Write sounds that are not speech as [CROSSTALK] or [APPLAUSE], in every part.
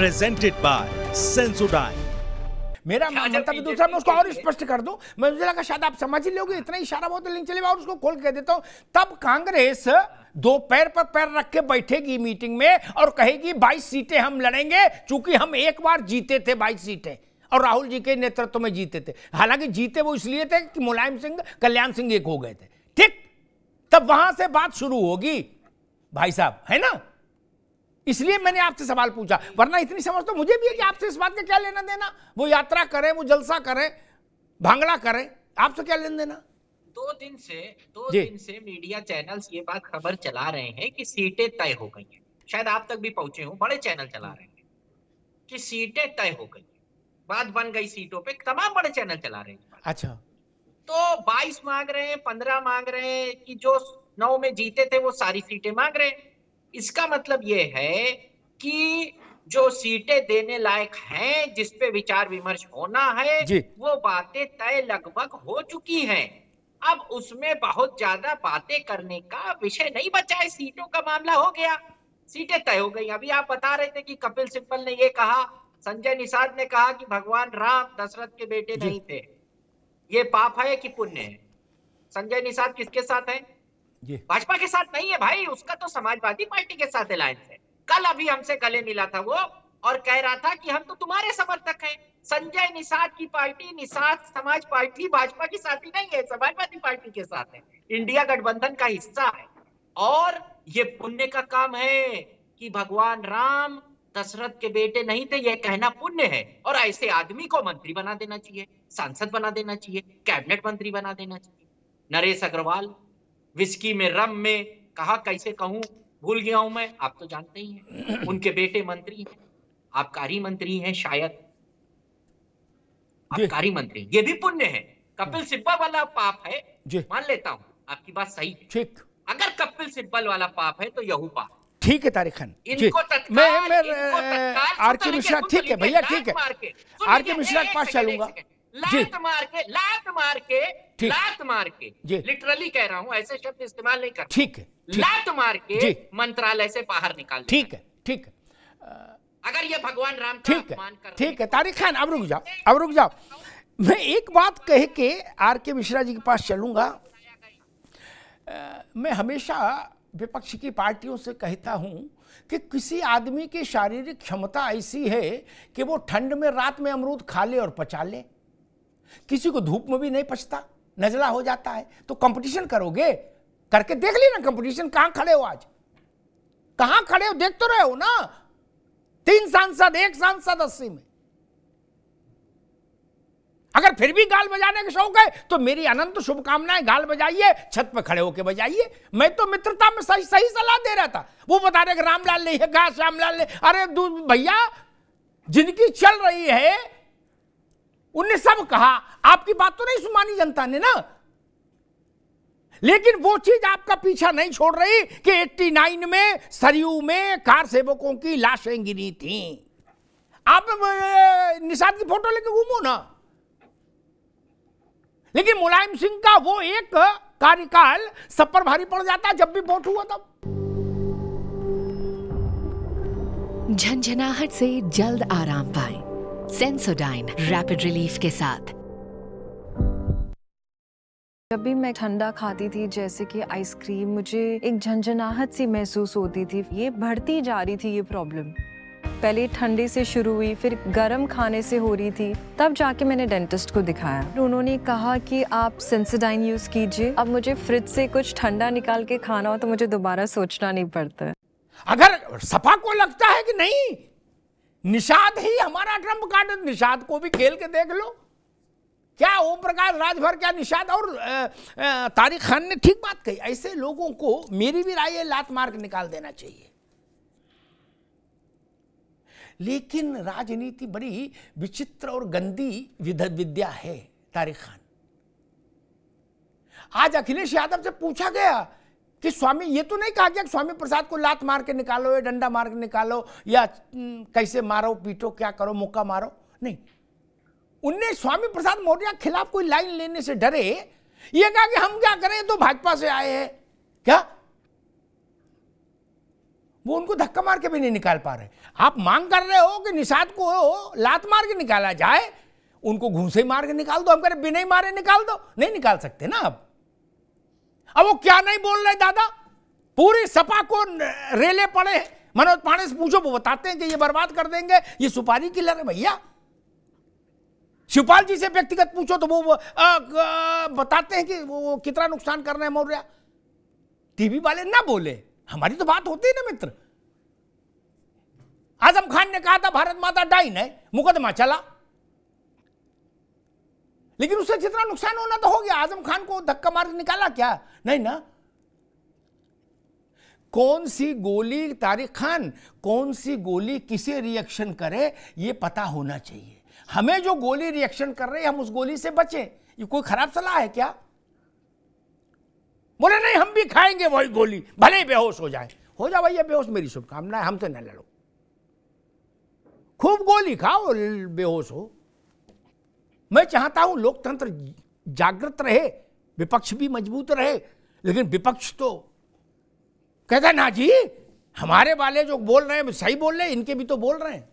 Presented by Sensodyne. मेरा मतलब दूसरा मैं उसको और स्पष्ट कर दूं मैं मुझे लगा शायद आप समझ ही लोगे इतना इशारा बहुत लिंक चले और उसको खोल के देता हूं तब कांग्रेस दो पैर पर पैर रख के बैठेगी मीटिंग में और कहेगी 22 सीटें हम लड़ेंगे क्योंकि हम एक बार जीते थे 22 सीटें और राहुल जी के नेतृत्व में जीते थे हालांकि जीते वो इसलिए थे कि मुलायम सिंह कल्याण सिंह एक हो गए थे ठीक तब वहां से बात शुरू होगी भाई साहब है ना इसलिए मैंने आपसे सवाल पूछा वरना इतनी समझ तो मुझे भी है कि आपसे इस बात का क्या लेना देना वो यात्रा करें वो जलसा करें भांगड़ा करें आपसे तो क्या लेना देना दो दिन से दो दिन से मीडिया चैनल्स ये बात खबर चला रहे हैं कि सीटें तय हो गई हैं शायद आप तक भी पहुंचे हो बड़े चैनल चला रहे हैं कि सीटें तय हो गई बात बन गई सीटों पे तमाम बड़े चैनल चला रहे हैं अच्छा तो 22 मांग रहे हैं 15 मांग रहे हैं कि जो नौ में जीते थे वो सारी सीटें मांग रहे हैं इसका मतलब ये है कि जो सीटें देने लायक हैं जिस पे विचार विमर्श होना है वो बातें तय लगभग हो चुकी हैं अब उसमें बहुत ज्यादा बातें करने का विषय नहीं बचा है सीटों का मामला हो गया सीटें तय हो गई अभी आप बता रहे थे कि कपिल सिब्बल ने ये कहा संजय निषाद ने कहा कि भगवान राम दशरथ के बेटे नहीं थे ये पाप है कि पुण्य है संजय निषाद किसके साथ है भाजपा के साथ नहीं है भाई उसका तो समाजवादी पार्टी के साथ अलायंस है कल अभी हमसे गले मिला था वो और कह रहा था कि हम तो तुम्हारे समर्थक हैं संजय निषाद की पार्टी निषाद समाज पार्टी भाजपा के साथ ही नहीं है समाजवादी पार्टी के साथ है इंडिया गठबंधन का हिस्सा है और ये पुण्य का काम है कि भगवान राम दशरथ के बेटे नहीं थे यह कहना पुण्य है और ऐसे आदमी को मंत्री बना देना चाहिए सांसद बना देना चाहिए कैबिनेट मंत्री बना देना चाहिए नरेश अग्रवाल विस्की में रम में कहा कैसे कहूं भूल गया हूं मैं आप तो जानते ही हैं [CLEARS THROAT] उनके बेटे मंत्री हैं आबकारी मंत्री हैं शायद आबकारी मंत्री ये भी पुण्य है कपिल हाँ। सिब्बल वाला पाप है मान लेता हूं आपकी बात सही है ठीक अगर कपिल सिब्बल वाला पाप है तो यहू पाप ठीक है तारीख खान मैं मैं आर के मिश्रा ठीक है भैया ठीक है आर के मिश्रा के पास चलूंगा लात मार के लात मार के लात मार के लिटरली कह रहा हूँ ऐसे शब्द इस्तेमाल नहीं कर ठीक है लात मार के मंत्रालय से बाहर निकाल ठीक है ठीक है अगर ये भगवान राम ठीक है ठीक है तारिक खान अब रुक जाओ अब रुक जाओ मैं एक बात कह के आर के मिश्रा जी के पास चलूंगा मैं हमेशा विपक्ष की पार्टियों से कहता हूं कि किसी आदमी की शारीरिक क्षमता ऐसी है कि वो ठंड में रात में अमरूद खा ले और पचा ले किसी को धूप में भी नहीं पचता नजला हो जाता है तो कंपटीशन करोगे करके देख लेना कंपटीशन कहां खड़े हो आज कहां खड़े हो देख तो रहे हो ना तीन सांसद एक सांसद अस्सी में अगर फिर भी गाल बजाने का शौक है तो मेरी अनंत शुभकामनाएं गाल बजाइए छत पर खड़े होकर बजाइए मैं तो मित्रता में सही सही सलाह दे रहा था वो बता रहे कि रामलाल ने कहा श्यामलाल ने अरे भैया जिनकी चल रही है उनने सब कहा आपकी बात तो नहीं सुमानी जनता ने ना लेकिन वो चीज आपका पीछा नहीं छोड़ रही कि 89 में सरयू में कार सेवकों की लाशें गिरी थी आप निषाद की फोटो लेके घूमो ना लेकिन मुलायम सिंह का वो एक कार्यकाल सब पर भारी पड़ जाता जब भी वोट हुआ तब झंझनाहट से जल्द आराम पाएं सेंसोडाइन रैपिड रिलीफ के साथ जब भी मैं ठंडा खाती थी जैसे कि आइसक्रीम मुझे एक झंझनाहट सी महसूस होती थी ये बढ़ती जा रही थी ये प्रॉब्लम पहले ठंडे से शुरू हुई फिर गर्म खाने से हो रही थी तब जाके मैंने डेंटिस्ट को दिखाया उन्होंने कहा कि आप सेंसोडाइन यूज़ कीजिए अब मुझे फ्रिज से कुछ ठंडा निकाल के खाना हो तो मुझे दोबारा सोचना नहीं पड़ता अगर सपा को लगता है कि नहीं निषाद ही हमारा ट्रंप कार्ड निषाद को भी खेल के देख लो क्या ओम प्रकाश राजभर क्या निषाद और तारिक खान ने ठीक बात कही ऐसे लोगों को मेरी भी राय लात मार्ग निकाल देना चाहिए लेकिन राजनीति बड़ी विचित्र और गंदी विद्या है तारिक खान आज अखिलेश यादव से पूछा गया कि स्वामी ये तो नहीं कहा गया कि स्वामी प्रसाद को लात मार के निकालो या डंडा मार के निकालो या कैसे मारो पीटो क्या करो मुक्का मारो नहीं उनने स्वामी प्रसाद मौर्य के खिलाफ कोई लाइन लेने से डरे ये कहा कि हम क्या करें तो भाजपा से आए हैं क्या वो उनको धक्का मार के भी नहीं निकाल पा रहे आप मांग कर रहे हो कि निषाद को लात मार के निकाला जाए उनको घूसे मार के निकाल दो हम कह रहे बिना ही मारे निकाल दो नहीं निकाल सकते ना आप अब वो क्या नहीं बोल रहे दादा पूरी सपा को रेले पड़े हैं मनोज पांडे से पूछो वो बताते हैं कि ये बर्बाद कर देंगे ये सुपारी की लड़ भैया शिवपाल जी से व्यक्तिगत पूछो तो वो आ, आ, बताते हैं कि वो कितना नुकसान कर रहे हैं मौर्य टीवी वाले ना बोले हमारी तो बात होती है ना मित्र आजम खान ने कहा था भारत माता डाइन है मुकदमा चला लेकिन उससे जितना नुकसान होना तो हो गया आजम खान को धक्का मार निकाला क्या नहीं ना कौन सी गोली तारिक खान कौन सी गोली किसे रिएक्शन करे ये पता होना चाहिए हमें जो गोली रिएक्शन कर रही है हम उस गोली से बचे ये कोई खराब सलाह है क्या बोले नहीं हम भी खाएंगे वही गोली भले बेहोश हो जाए हो जाओ भैया बेहोश मेरी शुभकामनाएं हमसे तो न लड़ो खूब गोली खाओ बेहोश हो मैं चाहता हूं लोकतंत्र जागृत रहे विपक्ष भी मजबूत रहे लेकिन विपक्ष तो कहता ना जी हमारे वाले जो बोल रहे हैं सही बोल रहे हैं इनके भी तो बोल रहे हैं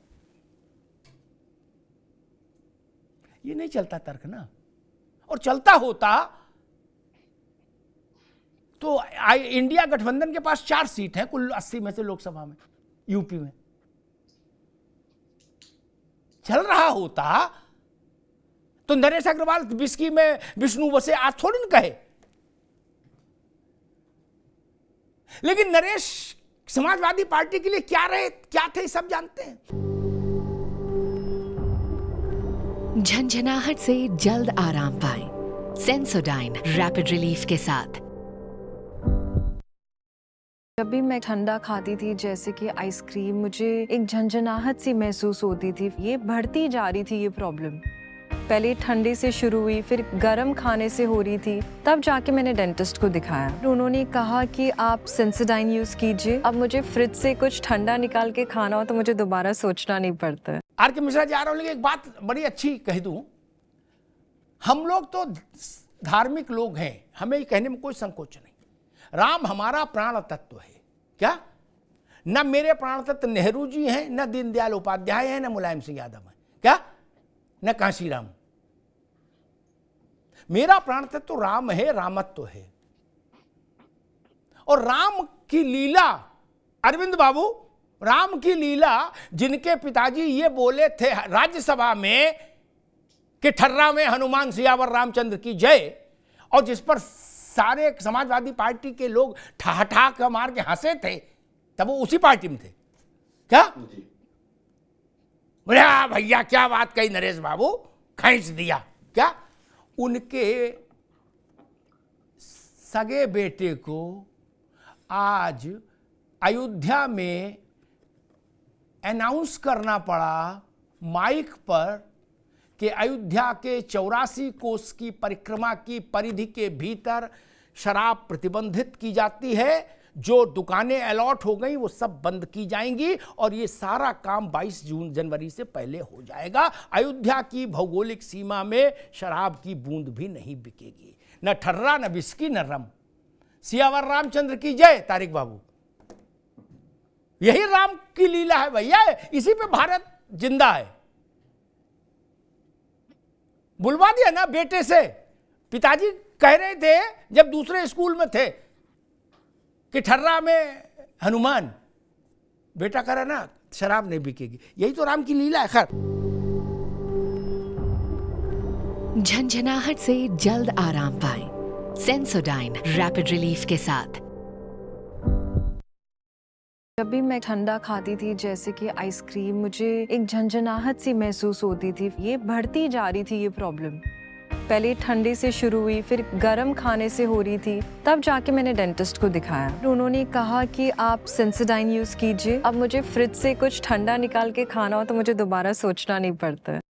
ये नहीं चलता तर्क ना और चलता होता तो इंडिया गठबंधन के पास चार सीट है कुल अस्सी में से लोकसभा में यूपी में चल रहा होता तो नरेश अग्रवाल बिस्की में विष्णु बसे आज थोड़ी न कहे लेकिन नरेश समाजवादी पार्टी के लिए क्या रहे क्या थे सब जानते हैं झंझनाहट से जल्द आराम पाए सेंसोडाइन रैपिड रिलीफ के साथ जब भी मैं ठंडा खाती थी जैसे कि आइसक्रीम मुझे एक झंझनाहट सी महसूस होती थी ये बढ़ती जा रही थी ये प्रॉब्लम पहले ठंडी से शुरू हुई फिर गर्म खाने से हो रही थी तब जाके मैंने डेंटिस्ट को दिखाया उन्होंने कहा कि आप सेंसिडाइन यूज कीजिए अब मुझे फ्रिज से कुछ ठंडा निकाल के खाना हो तो मुझे दोबारा सोचना नहीं पड़ता आर के मिश्रा जी आ रहा हूँ लेकिन एक बात बड़ी अच्छी कह दू हम लोग तो धार्मिक लोग हैं हमें कहने में कोई संकोच नहीं राम हमारा प्राण तत्व है क्या न मेरे प्राण तत्व नेहरू जी हैं न दीनदयाल उपाध्याय हैं न मुलायम सिंह यादव हैं क्या न काशीराम राम मेरा प्राण तत्व तो राम है रामत्व है और राम की लीला अरविंद बाबू राम की लीला जिनके पिताजी ये बोले थे राज्यसभा में कि ठर्रा में हनुमान सियावर रामचंद्र की जय और जिस पर सारे समाजवादी पार्टी के लोग ठहाठा का मार के हंसे थे तब वो उसी पार्टी में थे क्या बोले हाँ, भैया क्या बात कही नरेश बाबू खींच दिया क्या उनके सगे बेटे को आज अयोध्या में अनाउंस करना पड़ा माइक पर कि अयोध्या के चौरासी कोष की परिक्रमा की परिधि के भीतर शराब प्रतिबंधित की जाती है जो दुकानें अलॉट हो गई वो सब बंद की जाएंगी और ये सारा काम 22 जून जनवरी से पहले हो जाएगा अयोध्या की भौगोलिक सीमा में शराब की बूंद भी नहीं बिकेगी न ठर्रा न बिस्की न रम सियावर रामचंद्र की जय तारिक बाबू यही राम की लीला है भैया इसी पे भारत जिंदा है बुलवा दिया ना बेटे से पिताजी कह रहे थे जब दूसरे स्कूल में थे कि ठर्रा में हनुमान बेटा करे ना शराब नहीं बिकेगी यही तो राम की लीला है खैर झंझनाहट से जल्द आराम पाए सेंसोडाइन रैपिड रिलीफ के साथ जब भी मैं ठंडा खाती थी जैसे कि आइसक्रीम मुझे एक झंझनाहट सी महसूस होती थी ये बढ़ती जा रही थी ये प्रॉब्लम पहले ठंडी से शुरू हुई फिर गर्म खाने से हो रही थी तब जाके मैंने डेंटिस्ट को दिखाया उन्होंने कहा कि आप सेंसिडाइन यूज़ कीजिए अब मुझे फ्रिज से कुछ ठंडा निकाल के खाना हो तो मुझे दोबारा सोचना नहीं पड़ता